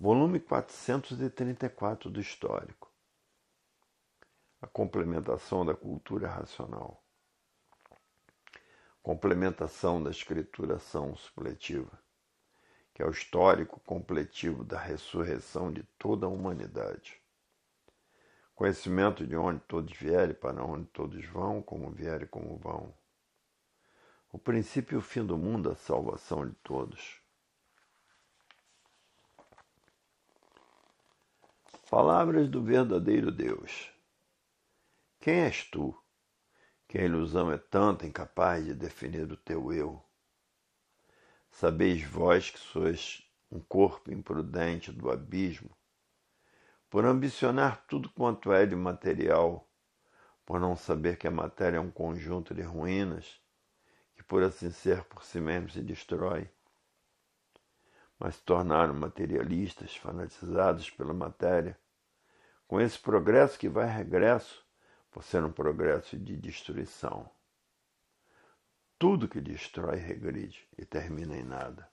volume 434 do Histórico. A complementação da cultura racional. Complementação da escrituração supletiva, que é o histórico completivo da ressurreição de toda a humanidade. Conhecimento de onde todos vierem, para onde todos vão, como vierem, como vão. O princípio e o fim do mundo, a salvação de todos Palavras do verdadeiro Deus. Quem és tu? Que a ilusão é tanto incapaz de definir o teu eu. Sabeis vós que sois um corpo imprudente do abismo, por ambicionar tudo quanto é de material, por não saber que a matéria é um conjunto de ruínas, que por assim ser por si mesmo se destrói mas se tornaram materialistas, fanatizados pela matéria. Com esse progresso que vai regresso, por ser um progresso de destruição. Tudo que destrói regride e termina em nada.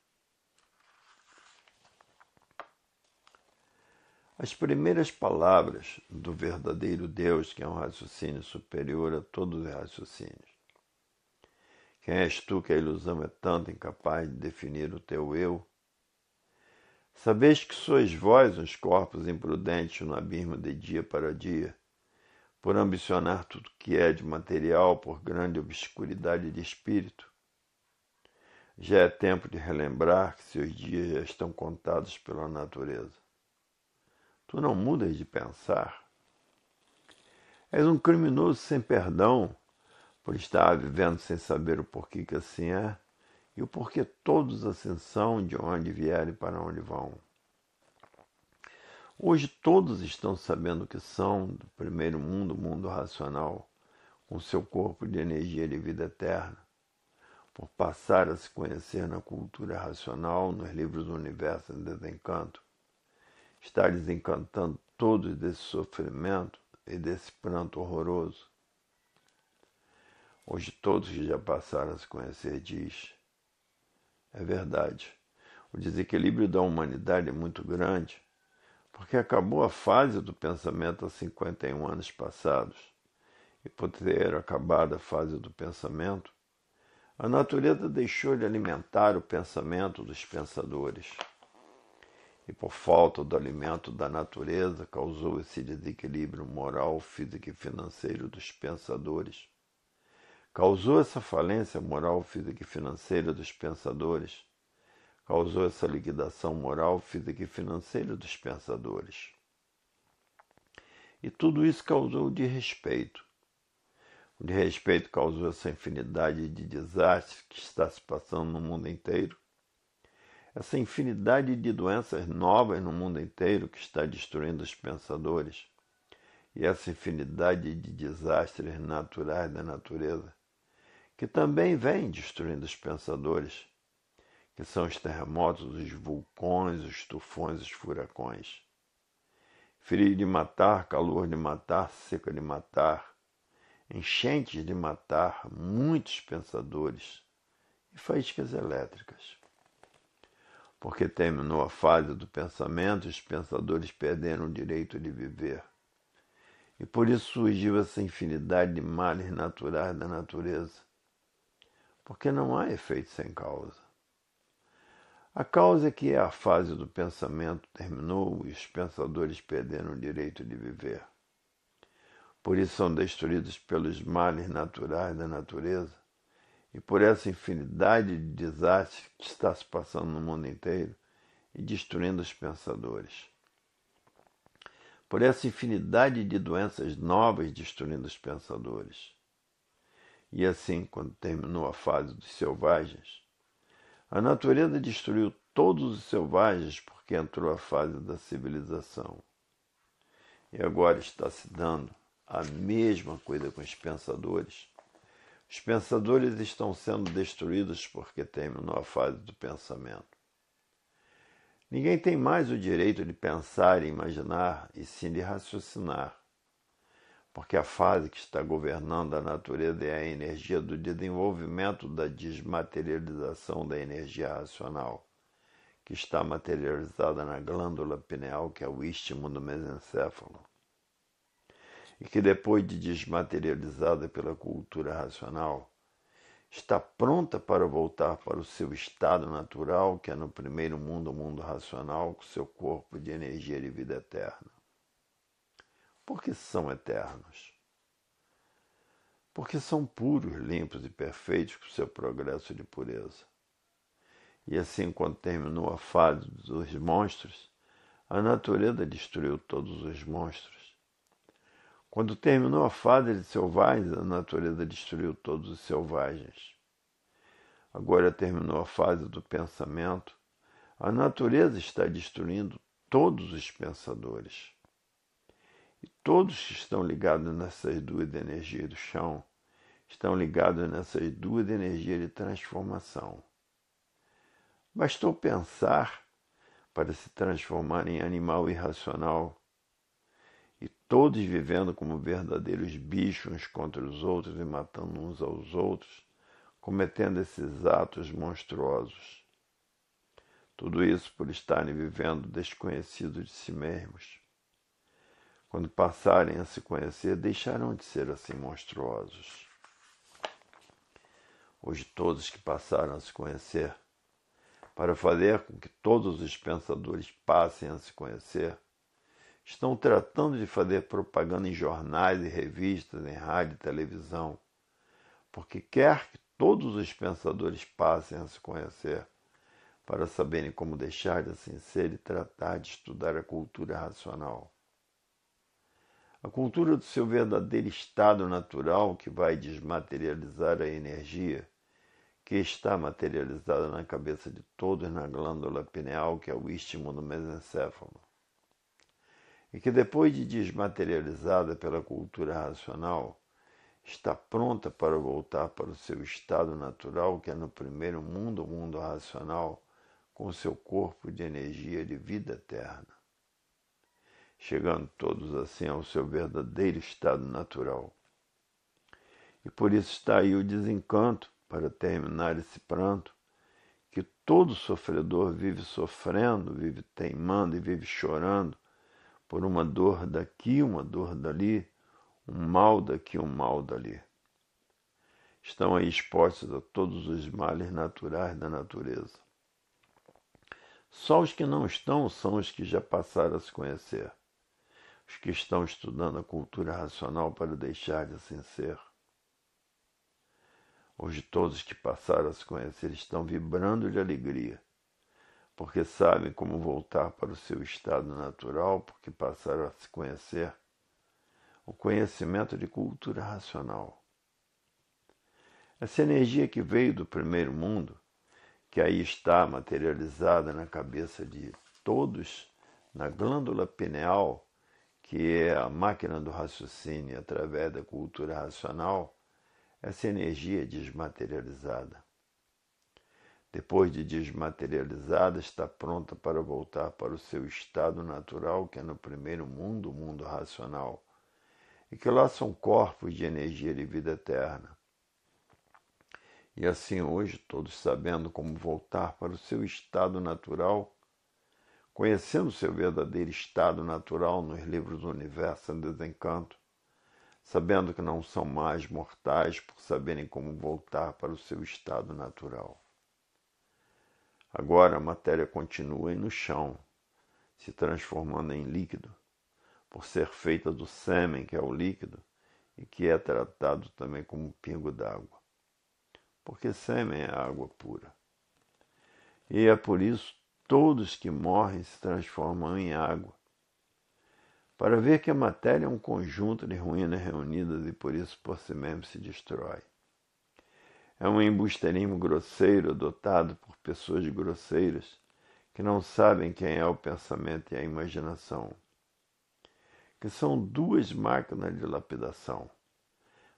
As primeiras palavras do verdadeiro Deus, que é um raciocínio superior a todos os raciocínios. Quem és tu que a ilusão é tanto incapaz de definir o teu eu, Sabeis que sois vós uns corpos imprudentes no abismo de dia para dia, por ambicionar tudo que é de material por grande obscuridade de espírito. Já é tempo de relembrar que seus dias já estão contados pela natureza. Tu não mudas de pensar. És um criminoso sem perdão, por estar vivendo sem saber o porquê que assim é e o porquê todos ascensão de onde vierem para onde vão. Hoje todos estão sabendo que são do primeiro mundo, mundo racional, com seu corpo de energia de vida eterna, por passar a se conhecer na cultura racional, nos livros do universo em desencanto, está desencantando todos desse sofrimento e desse pranto horroroso. Hoje todos que já passaram a se conhecer diz é verdade. O desequilíbrio da humanidade é muito grande, porque acabou a fase do pensamento há 51 anos passados. E por ter acabado a fase do pensamento, a natureza deixou de alimentar o pensamento dos pensadores. E por falta do alimento da natureza, causou esse desequilíbrio moral, físico e financeiro dos pensadores Causou essa falência moral, física e financeira dos pensadores. Causou essa liquidação moral, física e financeira dos pensadores. E tudo isso causou o desrespeito. O desrespeito causou essa infinidade de desastres que está se passando no mundo inteiro essa infinidade de doenças novas no mundo inteiro que está destruindo os pensadores, e essa infinidade de desastres naturais da natureza que também vem destruindo os pensadores, que são os terremotos, os vulcões, os tufões, os furacões. Frio de matar, calor de matar, seca de matar, enchentes de matar muitos pensadores e faíscas elétricas. Porque terminou a fase do pensamento, os pensadores perderam o direito de viver. E por isso surgiu essa infinidade de males naturais da natureza, porque não há efeito sem causa. A causa é que é a fase do pensamento terminou e os pensadores perderam o direito de viver. Por isso são destruídos pelos males naturais da natureza e por essa infinidade de desastres que está se passando no mundo inteiro e destruindo os pensadores. Por essa infinidade de doenças novas destruindo os pensadores e assim, quando terminou a fase dos selvagens, a natureza destruiu todos os selvagens porque entrou a fase da civilização. E agora está se dando a mesma coisa com os pensadores. Os pensadores estão sendo destruídos porque terminou a fase do pensamento. Ninguém tem mais o direito de pensar, imaginar e sim de raciocinar porque a fase que está governando a natureza é a energia do desenvolvimento da desmaterialização da energia racional, que está materializada na glândula pineal, que é o istmo do mesencéfalo, e que depois de desmaterializada pela cultura racional, está pronta para voltar para o seu estado natural, que é no primeiro mundo, o mundo racional, com seu corpo de energia e vida eterna porque são eternos. Porque são puros, limpos e perfeitos com seu progresso de pureza. E assim, quando terminou a fase dos monstros, a natureza destruiu todos os monstros. Quando terminou a fase de selvagens, a natureza destruiu todos os selvagens. Agora terminou a fase do pensamento, a natureza está destruindo todos os pensadores. E todos que estão ligados nessas duas energias do chão estão ligados nessas duas energias de transformação. Bastou pensar para se transformar em animal irracional e todos vivendo como verdadeiros bichos uns contra os outros e matando uns aos outros, cometendo esses atos monstruosos. Tudo isso por estarem vivendo desconhecidos de si mesmos quando passarem a se conhecer, deixarão de ser assim monstruosos. Hoje, todos que passaram a se conhecer, para fazer com que todos os pensadores passem a se conhecer, estão tratando de fazer propaganda em jornais e revistas, em rádio e televisão, porque quer que todos os pensadores passem a se conhecer, para saberem como deixar de assim ser e tratar de estudar a cultura racional. A cultura do seu verdadeiro estado natural, que vai desmaterializar a energia que está materializada na cabeça de todos na glândula pineal, que é o istmo do mesencéfalo. E que depois de desmaterializada pela cultura racional, está pronta para voltar para o seu estado natural, que é no primeiro mundo, o mundo racional, com seu corpo de energia de vida eterna chegando todos assim ao seu verdadeiro estado natural. E por isso está aí o desencanto, para terminar esse pranto, que todo sofredor vive sofrendo, vive teimando e vive chorando por uma dor daqui, uma dor dali, um mal daqui, um mal dali. Estão aí expostos a todos os males naturais da natureza. Só os que não estão são os que já passaram a se conhecer os que estão estudando a cultura racional para deixar de assim ser. Hoje todos que passaram a se conhecer estão vibrando de alegria, porque sabem como voltar para o seu estado natural, porque passaram a se conhecer o conhecimento de cultura racional. Essa energia que veio do primeiro mundo, que aí está materializada na cabeça de todos, na glândula pineal, que é a máquina do raciocínio através da cultura racional, essa energia é desmaterializada. Depois de desmaterializada, está pronta para voltar para o seu estado natural, que é no primeiro mundo, o mundo racional, e que lá são corpos de energia de vida eterna. E assim hoje, todos sabendo como voltar para o seu estado natural, conhecendo seu verdadeiro estado natural nos livros do universo em desencanto, sabendo que não são mais mortais por saberem como voltar para o seu estado natural. Agora a matéria continua no chão, se transformando em líquido, por ser feita do sêmen, que é o líquido, e que é tratado também como pingo d'água, porque sêmen é água pura. E é por isso todos que morrem se transformam em água. Para ver que a matéria é um conjunto de ruínas reunidas e por isso por si mesmo se destrói. É um embusterismo grosseiro adotado por pessoas grosseiras que não sabem quem é o pensamento e a imaginação, que são duas máquinas de lapidação,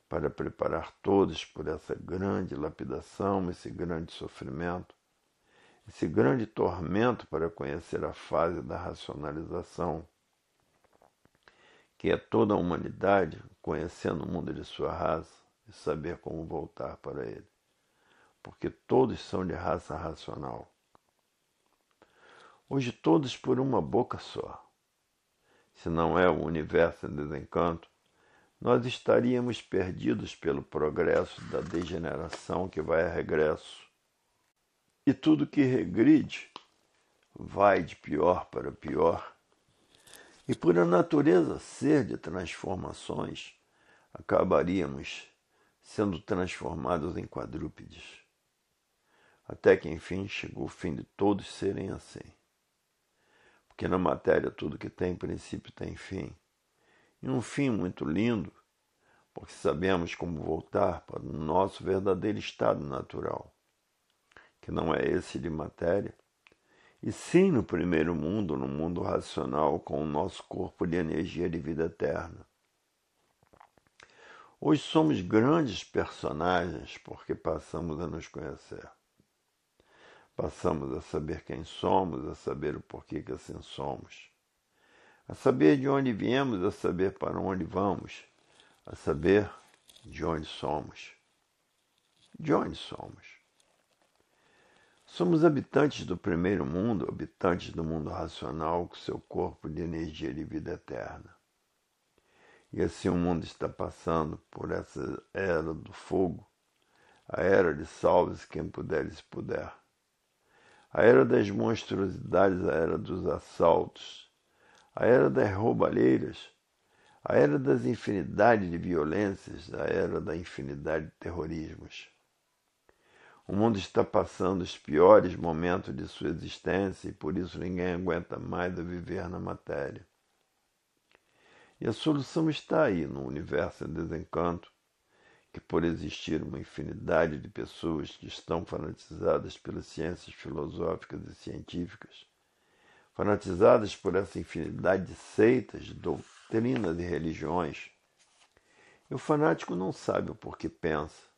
para preparar todos por essa grande lapidação, esse grande sofrimento, esse grande tormento para conhecer a fase da racionalização, que é toda a humanidade conhecendo o mundo de sua raça e saber como voltar para ele, porque todos são de raça racional. Hoje todos por uma boca só. Se não é o universo em desencanto, nós estaríamos perdidos pelo progresso da degeneração que vai a regresso e tudo que regride vai de pior para pior. E por a natureza ser de transformações, acabaríamos sendo transformados em quadrúpedes. Até que enfim chegou o fim de todos serem assim. Porque na matéria tudo que tem princípio tem fim. E um fim muito lindo, porque sabemos como voltar para o nosso verdadeiro estado natural que não é esse de matéria, e sim no primeiro mundo, no mundo racional, com o nosso corpo de energia de vida eterna. Hoje somos grandes personagens porque passamos a nos conhecer. Passamos a saber quem somos, a saber o porquê que assim somos, a saber de onde viemos, a saber para onde vamos, a saber de onde somos. De onde somos? Somos habitantes do primeiro mundo, habitantes do mundo racional com seu corpo de energia de vida eterna. E assim o mundo está passando por essa era do fogo, a era de salve-se quem puder e se puder, a era das monstruosidades, a era dos assaltos, a era das roubalheiras, a era das infinidades de violências, a era da infinidade de terrorismos. O mundo está passando os piores momentos de sua existência e por isso ninguém aguenta mais a viver na matéria. E a solução está aí, no universo em desencanto, que por existir uma infinidade de pessoas que estão fanatizadas pelas ciências filosóficas e científicas, fanatizadas por essa infinidade de seitas, de doutrinas e religiões, e o fanático não sabe o porquê pensa,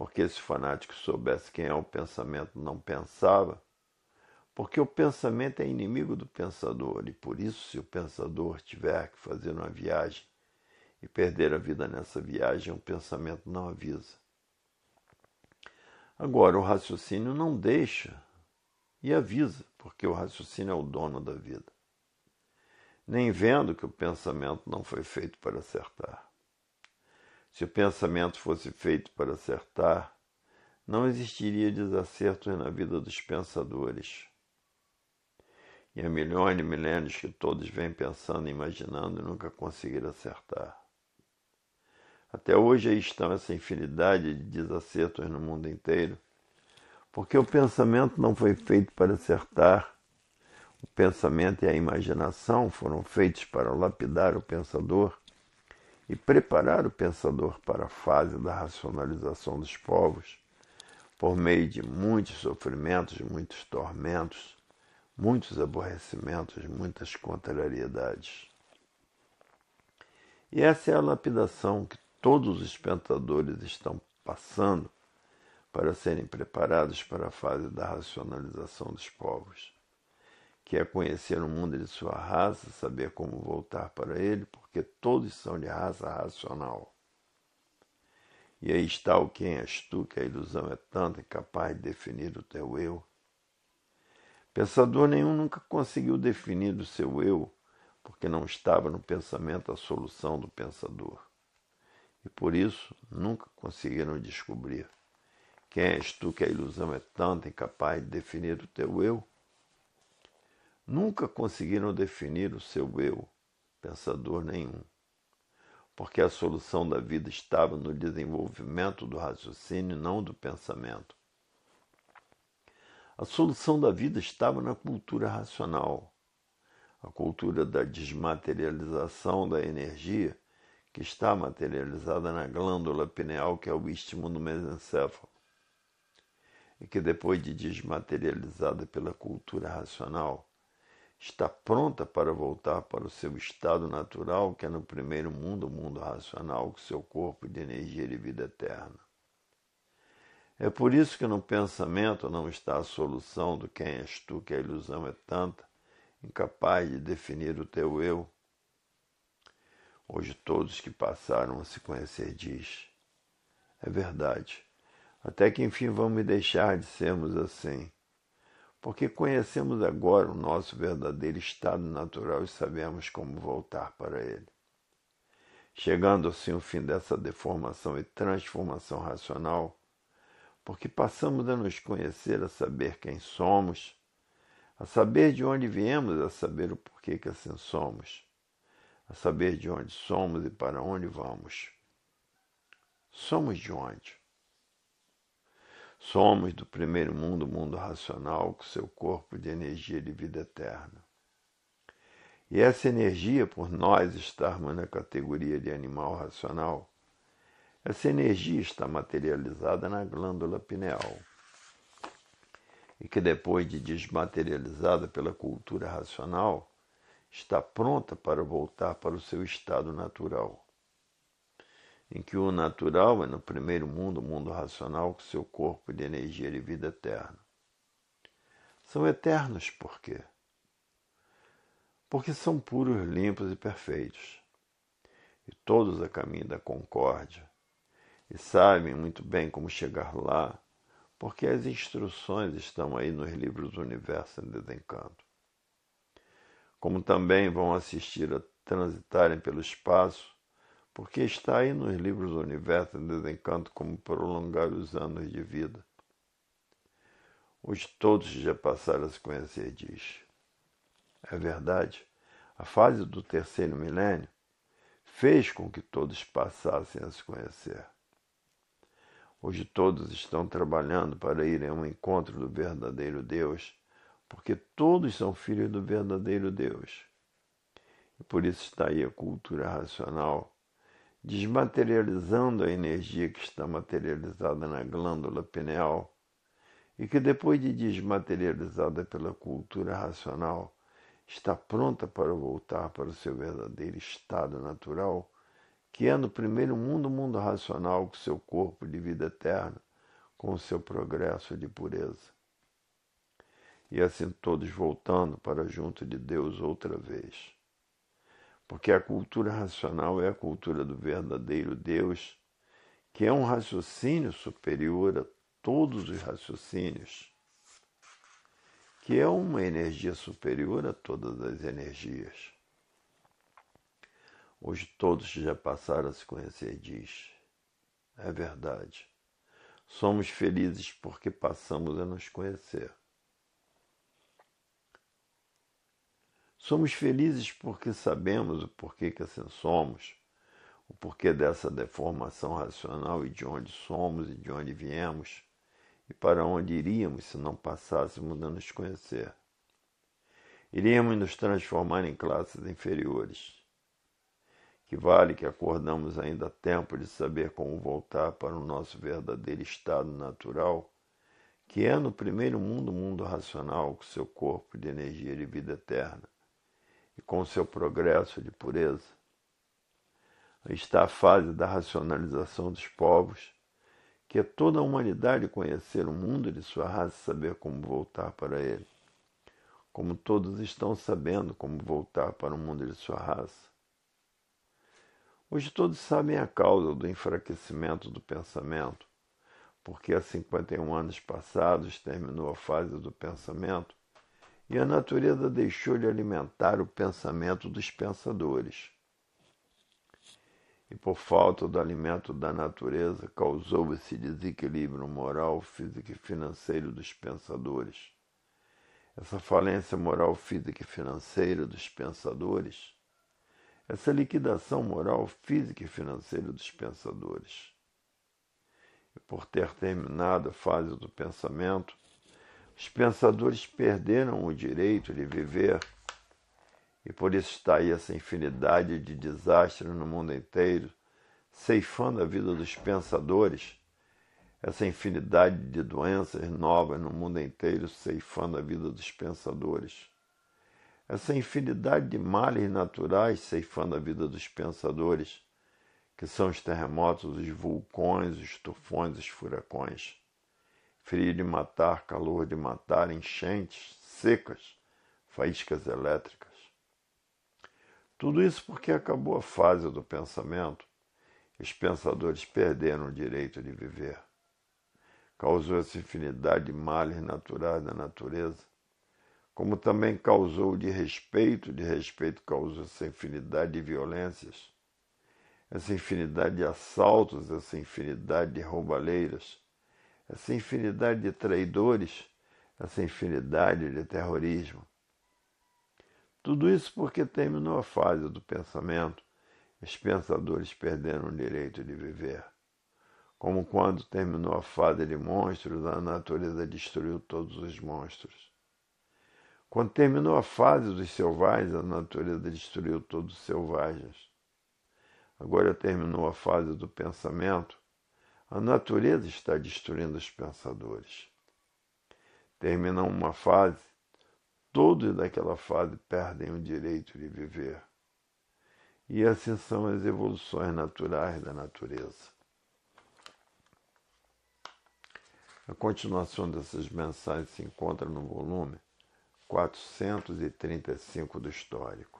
porque se fanático soubesse quem é o pensamento, não pensava, porque o pensamento é inimigo do pensador, e por isso, se o pensador tiver que fazer uma viagem e perder a vida nessa viagem, o pensamento não avisa. Agora, o raciocínio não deixa e avisa, porque o raciocínio é o dono da vida, nem vendo que o pensamento não foi feito para acertar. Se o pensamento fosse feito para acertar, não existiria desacertos na vida dos pensadores. E há milhões e milênios que todos vêm pensando e imaginando e nunca conseguiram acertar. Até hoje aí estão essa infinidade de desacertos no mundo inteiro, porque o pensamento não foi feito para acertar. O pensamento e a imaginação foram feitos para lapidar o pensador e preparar o pensador para a fase da racionalização dos povos, por meio de muitos sofrimentos, muitos tormentos, muitos aborrecimentos, muitas contrariedades. E essa é a lapidação que todos os pensadores estão passando para serem preparados para a fase da racionalização dos povos quer é conhecer o mundo de sua raça, saber como voltar para ele, porque todos são de raça racional. E aí está o quem és tu, que a ilusão é tanta, capaz de definir o teu eu. Pensador nenhum nunca conseguiu definir o seu eu, porque não estava no pensamento a solução do pensador. E por isso nunca conseguiram descobrir. Quem és tu que a ilusão é tanta, incapaz de definir o teu eu? nunca conseguiram definir o seu eu, pensador nenhum, porque a solução da vida estava no desenvolvimento do raciocínio, não do pensamento. A solução da vida estava na cultura racional, a cultura da desmaterialização da energia que está materializada na glândula pineal, que é o istmo do mesencéfalo, e que depois de desmaterializada pela cultura racional, está pronta para voltar para o seu estado natural, que é no primeiro mundo, o mundo racional, com seu corpo de energia e vida eterna. É por isso que no pensamento não está a solução do quem és tu, que a ilusão é tanta, incapaz de definir o teu eu. Hoje todos que passaram a se conhecer diz: é verdade. Até que enfim vamos deixar de sermos assim porque conhecemos agora o nosso verdadeiro estado natural e sabemos como voltar para ele. Chegando assim o fim dessa deformação e transformação racional, porque passamos a nos conhecer, a saber quem somos, a saber de onde viemos, a saber o porquê que assim somos, a saber de onde somos e para onde vamos. Somos de onde? Somos do primeiro mundo, mundo racional, com seu corpo de energia de vida eterna. E essa energia, por nós estarmos na categoria de animal racional, essa energia está materializada na glândula pineal. E que depois de desmaterializada pela cultura racional, está pronta para voltar para o seu estado natural, em que o natural é no primeiro mundo, o mundo racional, com seu corpo é de energia e vida eterna. São eternos por quê? Porque são puros, limpos e perfeitos, e todos a caminho da concórdia, e sabem muito bem como chegar lá, porque as instruções estão aí nos livros do universo em desencanto. Como também vão assistir a transitarem pelo espaço porque está aí nos livros do universo em desencanto como prolongar os anos de vida. Os todos já passaram a se conhecer, diz. É verdade, a fase do terceiro milênio fez com que todos passassem a se conhecer. Hoje todos estão trabalhando para irem ao encontro do verdadeiro Deus, porque todos são filhos do verdadeiro Deus. E por isso está aí a cultura racional desmaterializando a energia que está materializada na glândula pineal e que depois de desmaterializada pela cultura racional, está pronta para voltar para o seu verdadeiro estado natural, que é no primeiro mundo, o mundo racional, com seu corpo de vida eterna, com seu progresso de pureza. E assim todos voltando para junto de Deus outra vez porque a cultura racional é a cultura do verdadeiro Deus, que é um raciocínio superior a todos os raciocínios, que é uma energia superior a todas as energias. Hoje todos já passaram a se conhecer, diz. É verdade. Somos felizes porque passamos a nos conhecer. Somos felizes porque sabemos o porquê que assim somos, o porquê dessa deformação racional e de onde somos e de onde viemos e para onde iríamos se não passássemos a nos conhecer. Iríamos nos transformar em classes inferiores. Que vale que acordamos ainda a tempo de saber como voltar para o nosso verdadeiro estado natural, que é no primeiro mundo, mundo racional, com seu corpo de energia e vida eterna e com seu progresso de pureza. Está a fase da racionalização dos povos, que é toda a humanidade conhecer o mundo de sua raça e saber como voltar para ele, como todos estão sabendo como voltar para o mundo de sua raça. Hoje todos sabem a causa do enfraquecimento do pensamento, porque há 51 anos passados terminou a fase do pensamento e a natureza deixou-lhe alimentar o pensamento dos pensadores. E por falta do alimento da natureza, causou esse desequilíbrio moral, físico e financeiro dos pensadores. Essa falência moral, física e financeira dos pensadores, essa liquidação moral, física e financeira dos pensadores. E por ter terminado a fase do pensamento, os pensadores perderam o direito de viver e por isso está aí essa infinidade de desastres no mundo inteiro, ceifando a vida dos pensadores, essa infinidade de doenças novas no mundo inteiro, ceifando a vida dos pensadores, essa infinidade de males naturais ceifando a vida dos pensadores, que são os terremotos, os vulcões, os tufões, os furacões frio de matar, calor de matar, enchentes, secas, faíscas elétricas. Tudo isso porque acabou a fase do pensamento. Os pensadores perderam o direito de viver. Causou essa infinidade de males naturais da natureza, como também causou de respeito, de respeito causou essa infinidade de violências, essa infinidade de assaltos, essa infinidade de roubaleiras, essa infinidade de traidores, essa infinidade de terrorismo. Tudo isso porque terminou a fase do pensamento, os pensadores perderam o direito de viver. Como quando terminou a fase de monstros, a natureza destruiu todos os monstros. Quando terminou a fase dos selvagens, a natureza destruiu todos os selvagens. Agora terminou a fase do pensamento, a natureza está destruindo os pensadores. Terminam uma fase, todos daquela fase perdem o direito de viver. E assim são as evoluções naturais da natureza. A continuação dessas mensagens se encontra no volume 435 do Histórico.